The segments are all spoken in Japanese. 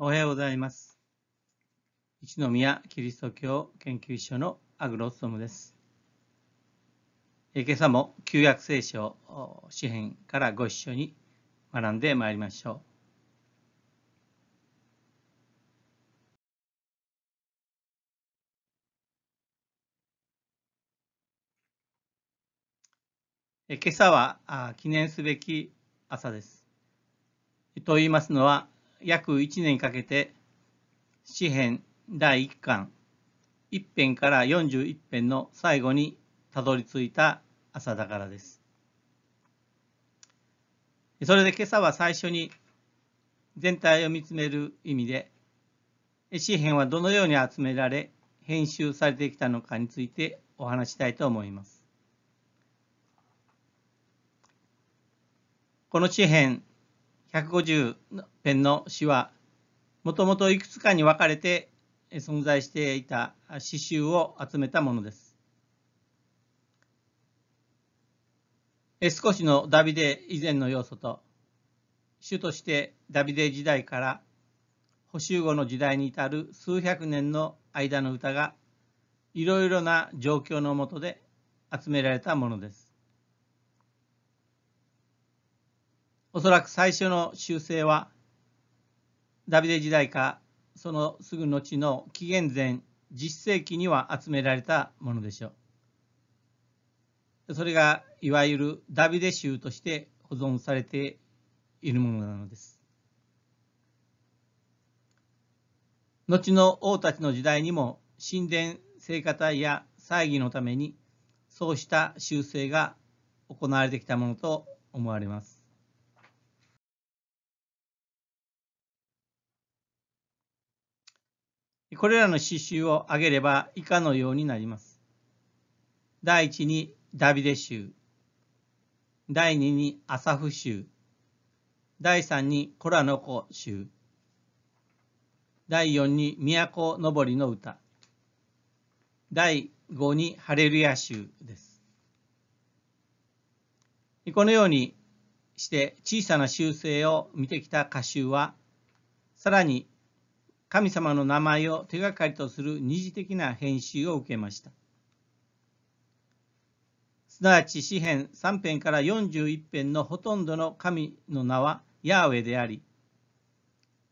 おはようございます。一宮キリスト教研究所のアグロッソムです。今朝も旧約聖書詩編からご一緒に学んでまいりましょう。今朝は記念すべき朝です。と言いますのは約1年かけて詩編第1巻1編から41編の最後にたどり着いた朝だからです。それで今朝は最初に全体を見つめる意味で詩編はどのように集められ編集されてきたのかについてお話したいと思います。この詩編150篇の詩はもともといくつかに分かれて存在していた詩集を集めたものです。エスコシのダビデ以前の要素と主としてダビデ時代から補修後の時代に至る数百年の間の歌がいろいろな状況のもとで集められたものです。おそらく最初の修正はダビデ時代かそのすぐ後の紀元前10世紀には集められたものでしょう。それがいわゆるダビデ州として保存されているものなのです。後の王たちの時代にも神殿聖歌隊や祭儀のためにそうした修正が行われてきたものと思われます。これらの詩集を挙げれば以下のようになります。第一にダビデ集。第二にアサフ集。第三にコラノコ集。第四に都のぼりの歌。第五にハレルヤ集です。このようにして小さな修正を見てきた歌集は、さらに神様の名前を手がかりとする二次的な編集を受けました。すなわち詩編3編から41編のほとんどの神の名はヤーウェであり、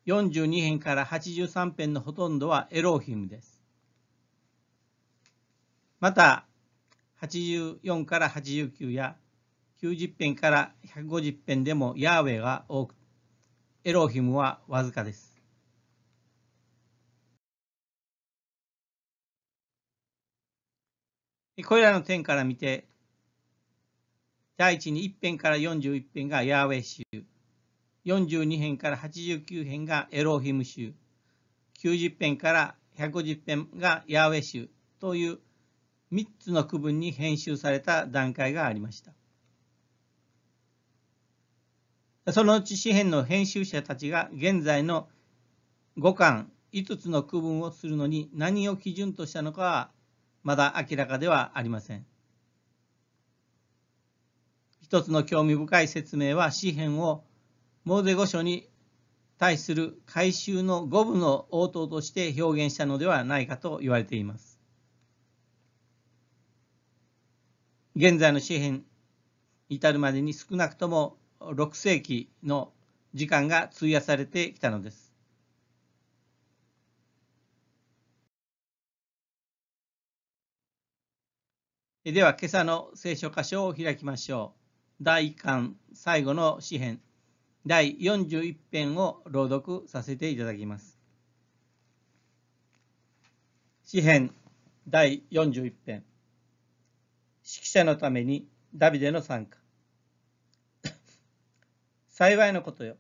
42編から83編のほとんどはエローヒムです。また、84から89や90編から150編でもヤーウェが多く、エローヒムはわずかです。これらの点から見て、第一に1編から41編がヤーウェイ州、42編から89編がエローヒム州、90編から150編がヤーウェイ州という3つの区分に編集された段階がありました。そのうち詩編の編集者たちが現在の5巻5つの区分をするのに何を基準としたのかはまだ明らかではありません。一つの興味深い説明は詩篇をモーゼ御書に対する改修の五部の応答として表現したのではないかと言われています。現在の詩篇至るまでに少なくとも6世紀の時間が費やされてきたのです。では、今朝の聖書箇所を開きましょう。第1巻最後の詩編、第41編を朗読させていただきます。詩編第41編、指揮者のためにダビデの参加。幸いのことよ。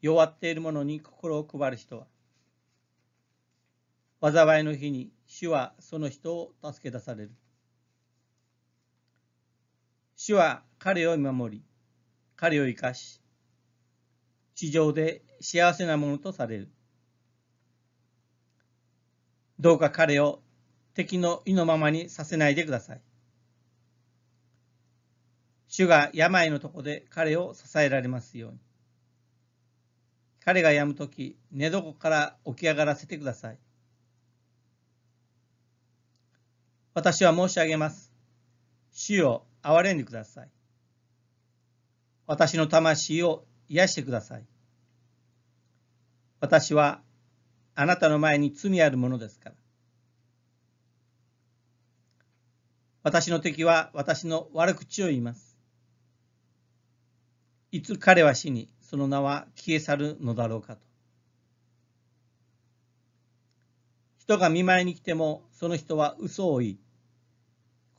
弱っている者に心を配る人は、災いの日に主はその人を助け出される。主は彼を見守り、彼を生かし、地上で幸せなものとされる。どうか彼を敵の意のままにさせないでください。主が病のとこで彼を支えられますように。彼が病むとき、寝床から起き上がらせてください。私は申し上げます。主よ憐れんでください。私の魂を癒してください。私はあなたの前に罪あるものですから。私の敵は私の悪口を言います。いつ彼は死に、その名は消え去るのだろうかと。人が見舞いに来ても、その人は嘘を言い、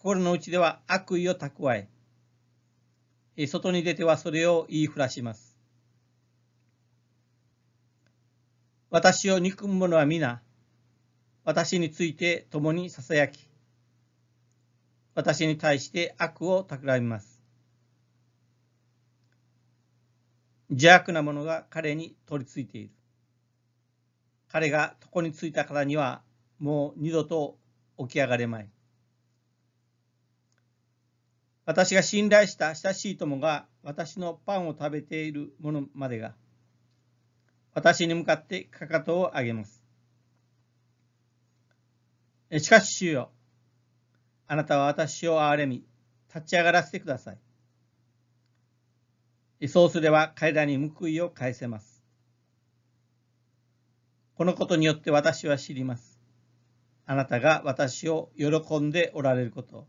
心の内では悪意を蓄え、外に出てはそれを言いふらします。私を憎む者は皆、私について共に囁き、私に対して悪を企みます。邪悪なものが彼に取り付いている。彼が床についたからにはもう二度と起き上がれまい。私が信頼した親しい友が私のパンを食べているものまでが、私に向かってかかとを上げます。しかし主よ、あなたは私を憐れみ、立ち上がらせてください。そうすれば彼らに報いを返せます。このことによって私は知ります。あなたが私を喜んでおられること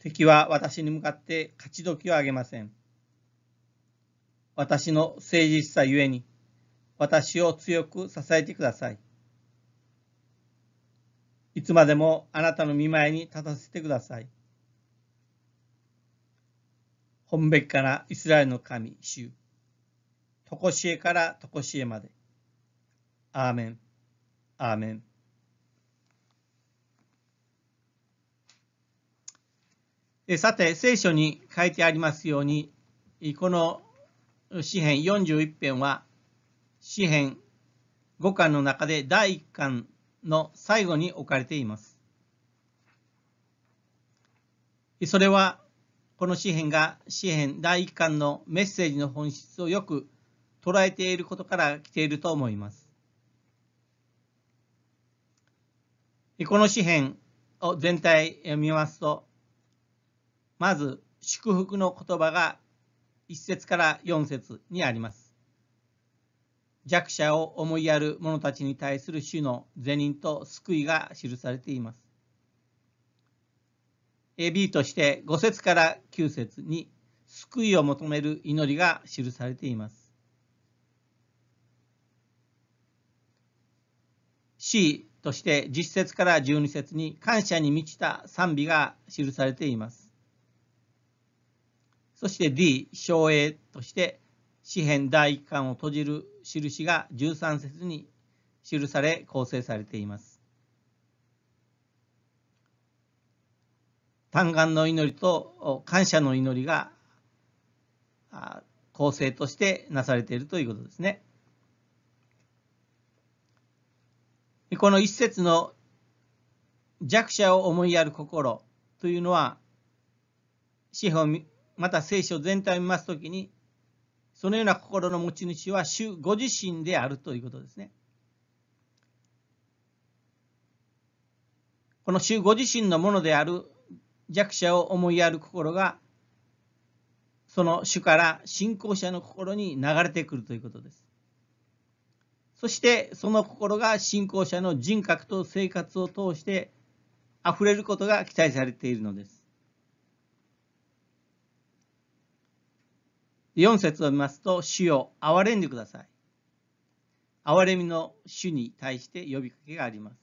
敵は私に向かって勝ち時をあげません。私の誠実さゆえに、私を強く支えてください。いつまでもあなたの見舞いに立たせてください。本べっからイスラエルの神、主。とこしえからとこしえまで。アーメン。アーメン。さて、聖書に書いてありますように、この詩篇41編は、詩篇5巻の中で第1巻の最後に置かれています。それは、この詩篇が詩篇第1巻のメッセージの本質をよく捉えていることから来ていると思います。この詩篇を全体見ますと、まず、祝福の言葉が一節から四節にあります。弱者を思いやる者たちに対する主の善人と救いが記されています。AB として五節から九節に救いを求める祈りが記されています。C として十節から十二節に感謝に満ちた賛美が記されています。そして D、省営として、紙幣第一巻を閉じる印が13節に記され構成されています。嘆願の祈りと感謝の祈りが構成としてなされているということですね。この一節の弱者を思いやる心というのは、詩篇また聖書全体を見ますときに、そのような心の持ち主は主ご自身であるということですね。この主ご自身のものである弱者を思いやる心が、その主から信仰者の心に流れてくるということです。そしてその心が信仰者の人格と生活を通して溢れることが期待されているのです。4節を見ますと、主よ、憐れんでください。憐れみの主に対して呼びかけがあります。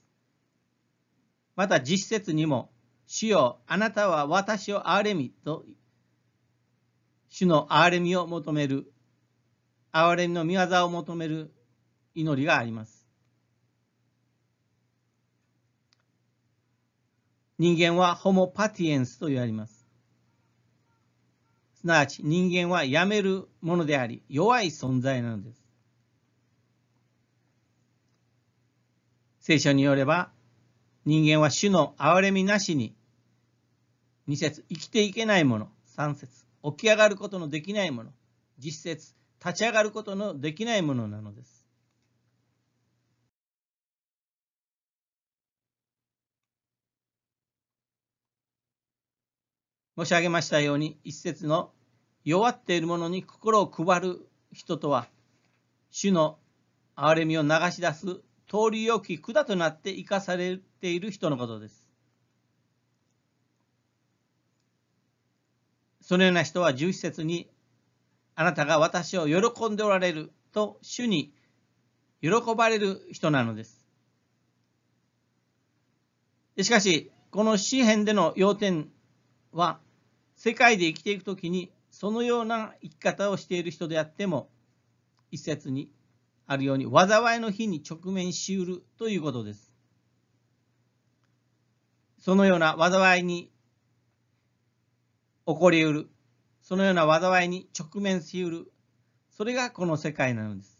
また、実節にも、主よ、あなたは私を憐れみと、主の憐れみを求める、憐れみの御業を求める祈りがあります。人間はホモパティエンスと言われます。すなわち人間はやめるものであり、弱い存在なのです。聖書によれば、人間は主の憐れみなしに、二節、生きていけないもの、三節、起き上がることのできないもの、実節、立ち上がることのできないものなのです。申し上げましたように一節の弱っている者に心を配る人とは主の憐れみを流し出す通りよき管となって生かされている人のことです。そのような人は11節にあなたが私を喜んでおられると主に喜ばれる人なのです。しかし、この詩篇での要点は、世界で生きていくときにそのような生き方をしている人であっても一説にあるように災いの日に直面しうるということです。そのような災いに起こりうる、そのような災いに直面しうる、それがこの世界なのです。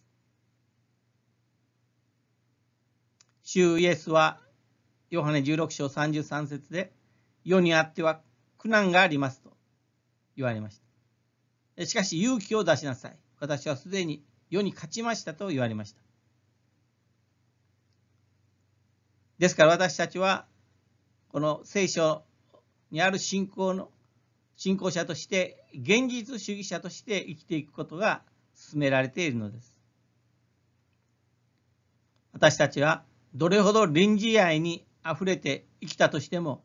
主イエスはヨハネ16章33節で、世にあっては苦難がありますと言われました。しかし勇気を出しなさい。私はすでに世に勝ちましたと言われました。ですから私たちは、この聖書にある信仰の、信仰者として、現実主義者として生きていくことが進められているのです。私たちは、どれほど臨時愛に溢れて生きたとしても、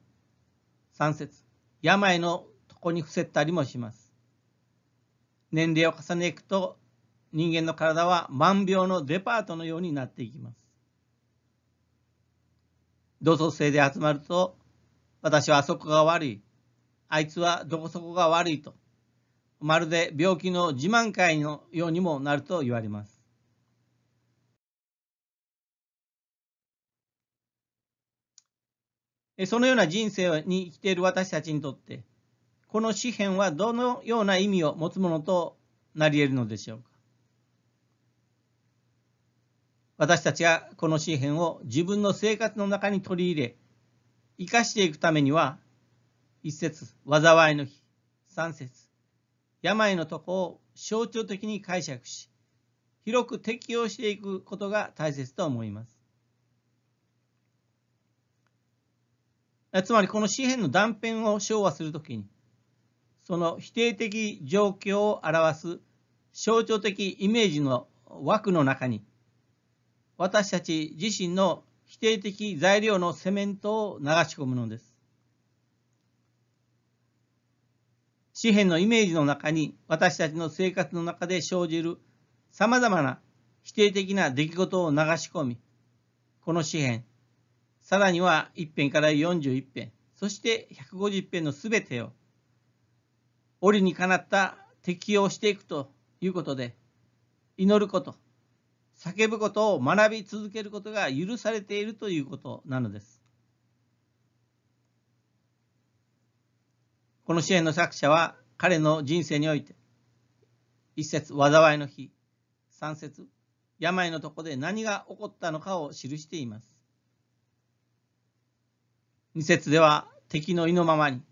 3節病の床に伏せたりもします。年齢を重ねていくと人間の体は万病のデパートのようになっていきます。同窓生で集まると私はあそこが悪い、あいつはどこそこが悪いと、まるで病気の自慢会のようにもなると言われます。そのような人生に生きている私たちにとって、この詩篇はどのような意味を持つものとなり得るのでしょうか。私たちがこの詩篇を自分の生活の中に取り入れ、生かしていくためには、一節、災いの日、三節、病のとこを象徴的に解釈し、広く適用していくことが大切と思います。つまりこの詩篇の断片を唱和するときに、その否定的状況を表す象徴的イメージの枠の中に、私たち自身の否定的材料のセメントを流し込むのです。詩篇のイメージの中に私たちの生活の中で生じる様々な否定的な出来事を流し込み、この詩篇、さらには1辺から41辺、そして150辺のすべてを、折にかなった適用していくということで、祈ること、叫ぶことを学び続けることが許されているということなのです。この支援の作者は彼の人生において、一節災いの日、三節病のとこで何が起こったのかを記しています。二節では敵の意のままに。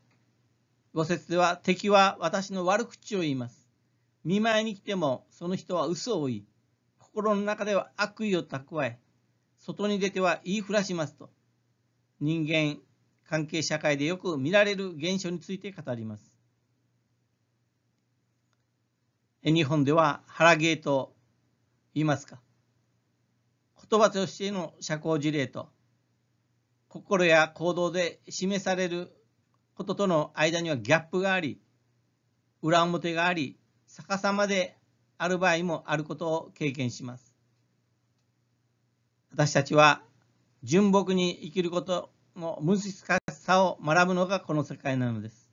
五節では敵は私の悪口を言います。見舞いに来てもその人は嘘を言い、心の中では悪意を蓄え、外に出ては言いふらしますと、人間関係社会でよく見られる現象について語ります。日本では腹芸と言いますか、言葉としての社交辞令と、心や行動で示されることとの間にはギャップがあり、裏表があり、逆さまである場合もあることを経験します。私たちは純朴に生きることの難しさを学ぶのがこの世界なのです。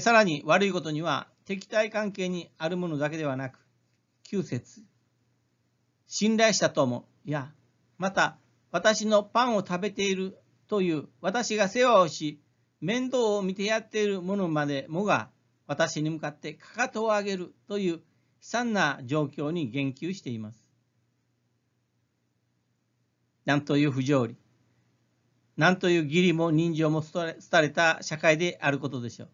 さらに悪いことには敵対関係にあるものだけではなく9節信頼したいや、また、私のパンを食べているという、私が世話をし、面倒を見てやっている者までもが、私に向かってかかとを上げるという悲惨な状況に言及しています。なんという不条理、なんという義理も人情も廃れた社会であることでしょう。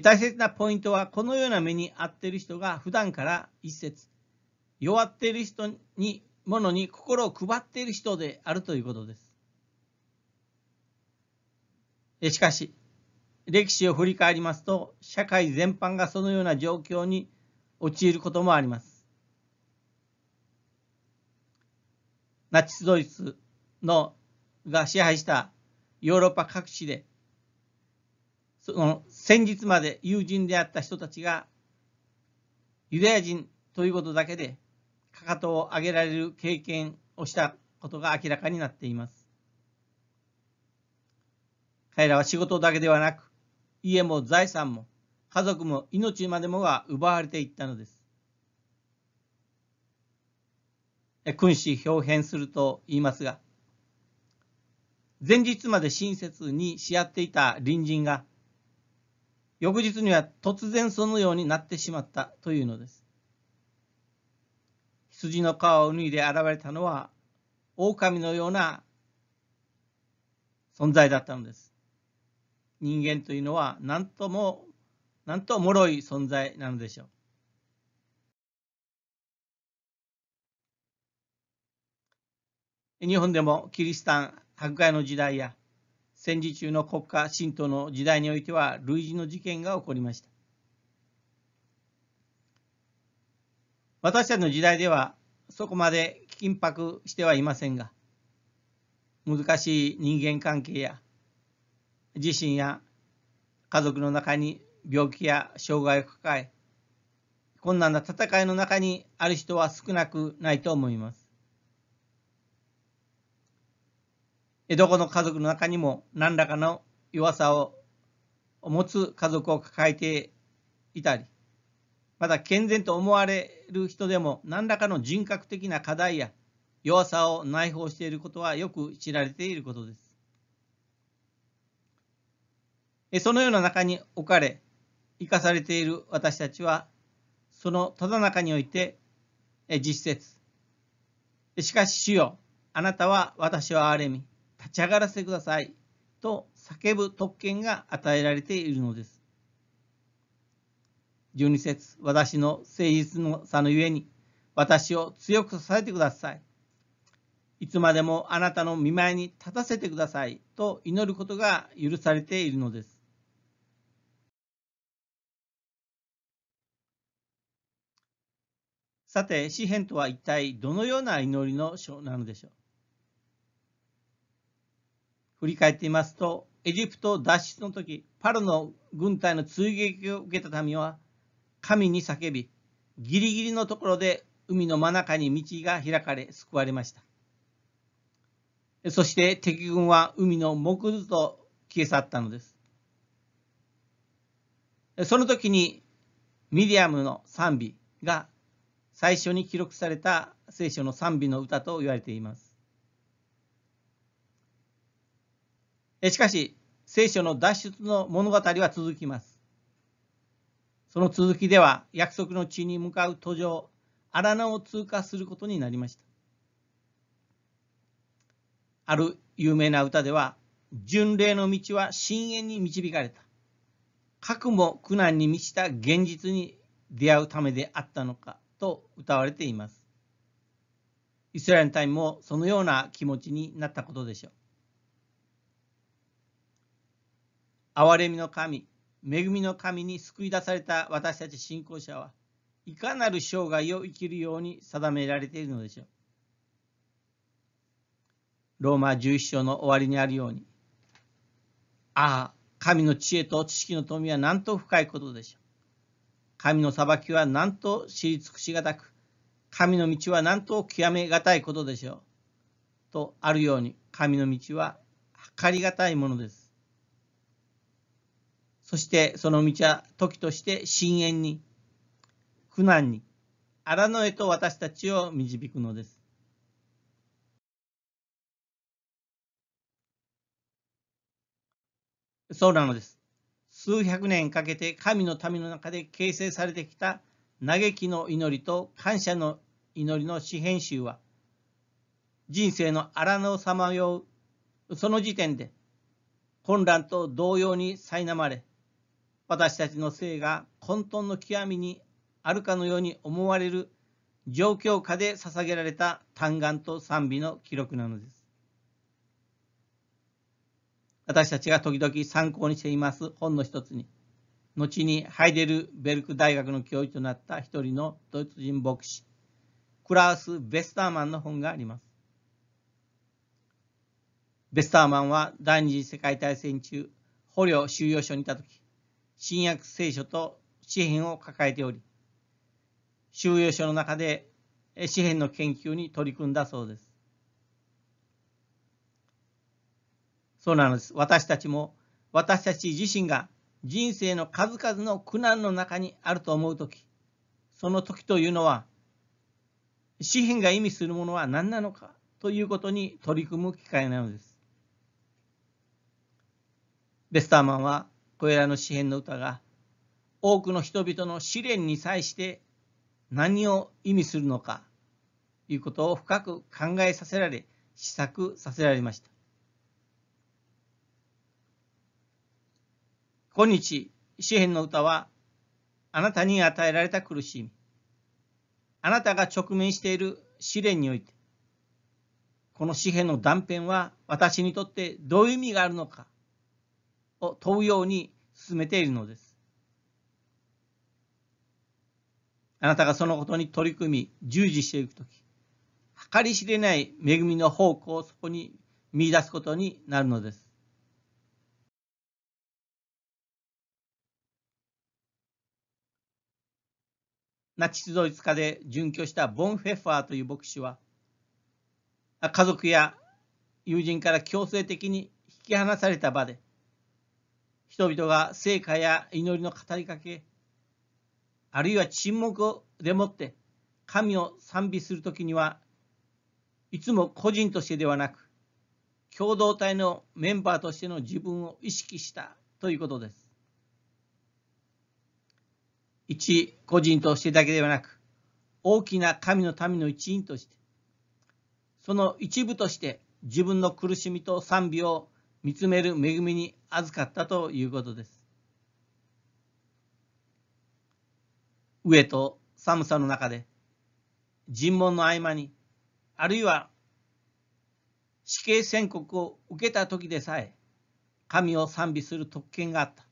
大切なポイントは、このような目に遭っている人が普段から一節、弱っている人に、ものに心を配っている人であるということです。しかし、歴史を振り返りますと、社会全般がそのような状況に陥ることもあります。ナチスドイツのが支配したヨーロッパ各地でその先日まで友人であった人たちがユダヤ人ということだけでかかとを上げられる経験をしたことが明らかになっています。彼らは仕事だけではなく家も財産も家族も命までもが奪われていったのです。君子表変すると言いますが、前日まで親切にし合っていた隣人が、翌日には突然そのようになってしまったというのです。羊の皮を脱いで現れたのは、狼のような存在だったのです。人間というのは何とも、何と脆い存在なのでしょう。日本でもキリシタン迫害の時代や戦時中の国家神道の時代においては類似の事件が起こりました。私たちの時代ではそこまで緊迫してはいませんが、難しい人間関係や自身や家族の中に病気や障害を抱え、困難な戦いの中にある人は少なくないと思います。どこの家族の中にも何らかの弱さを持つ家族を抱えていたり、また健全と思われる人でも何らかの人格的な課題や弱さを内包していることはよく知られていることです。そのような中に置かれ、生かされている私たちは、そのただ中において実説。しかし主よ、あなたは私を憐れみ、立ち上がらせてくださいと叫ぶ特権が与えられているのです。12節私の誠実の差のゆえに私を強く支えてください。いつまでもあなたの見舞いに立たせてくださいと祈ることが許されているのです。さて、詩篇とは一体どのような祈りの章なのでしょう振り返ってみますと、エジプト脱出の時、パロの軍隊の追撃を受けた民は、神に叫び、ギリギリのところで海の真中に道が開かれ救われました。そして敵軍は海の木図と消え去ったのです。その時にミディアムの賛美が最初に記録された聖書の賛美の歌と言われています。しかし、聖書の脱出の物語は続きます。その続きでは、約束の地に向かう途上、荒野を通過することになりました。ある有名な歌では、巡礼の道は深淵に導かれた。核も苦難に満ちた現実に出会うためであったのかと歌われています。イスラエルの民もそのような気持ちになったことでしょう。憐れみの神、恵みの神に救い出された私たち信仰者は、いかなる生涯を生きるように定められているのでしょう。ローマ11章の終わりにあるように、ああ、神の知恵と知識の富はなんと深いことでしょう。神の裁きはなんと知り尽くしがたく、神の道はなんと極めがたいことでしょう。とあるように、神の道は計りがたいものです。そしてその道は時として深淵に、苦難に、荒野へと私たちを導くのです。そうなのです。数百年かけて神の民の中で形成されてきた嘆きの祈りと感謝の祈りの詩編集は、人生の荒野をさまよう、その時点で混乱と同様に苛まれ、私たちの性が混沌の極みにあるかのように思われる状況下で捧げられた嘆願と賛美の記録なのです。私たちが時々参考にしています本の一つに、後にハイデルベルク大学の教授となった一人のドイツ人牧師、クラウス・ベスターマンの本があります。ベスターマンは第二次世界大戦中、捕虜収容所にいた時、新約聖書と詩篇を抱えており、収容所の中で詩篇の研究に取り組んだそうです。そうなんです。私たちも、私たち自身が人生の数々の苦難の中にあると思うとき、その時というのは、詩篇が意味するものは何なのかということに取り組む機会なのです。ベスターマンはこれらの詩篇の歌が多くの人々の試練に際して何を意味するのかということを深く考えさせられ試作させられました今日詩篇の歌はあなたに与えられた苦しみあなたが直面している試練においてこの詩篇の断片は私にとってどういう意味があるのかを問うように進めているのです。あなたがそのことに取り組み、従事していくとき、計り知れない恵みの方向をそこに見出すことになるのです。ナチスドイツ化で殉教したボン・フェッファーという牧師は、家族や友人から強制的に引き離された場で、人々が成果や祈りの語りかけ、あるいは沈黙でもって神を賛美するときには、いつも個人としてではなく、共同体のメンバーとしての自分を意識したということです。一個人としてだけではなく、大きな神の民の一員として、その一部として自分の苦しみと賛美を見つめる恵みに預かったということです。飢えと寒さの中で、尋問の合間に、あるいは死刑宣告を受けた時でさえ、神を賛美する特権があった。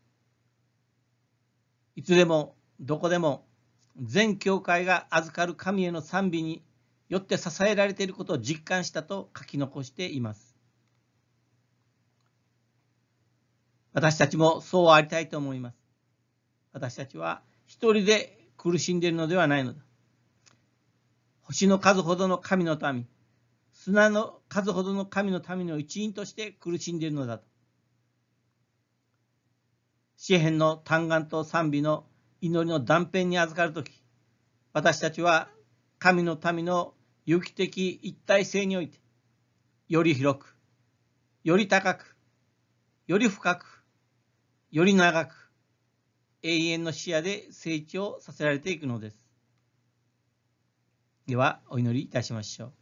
いつでも、どこでも、全教会が預かる神への賛美によって支えられていることを実感したと書き残しています。私たちもそうありたいと思います。私たちは一人で苦しんでいるのではないのだ。星の数ほどの神の民、砂の数ほどの神の民の一員として苦しんでいるのだと。詩篇の嘆願と賛美の祈りの断片に預かるとき、私たちは神の民の有機的一体性において、より広く、より高く、より深く、より長く永遠の視野で成長させられていくのです。ではお祈りいたしましょう。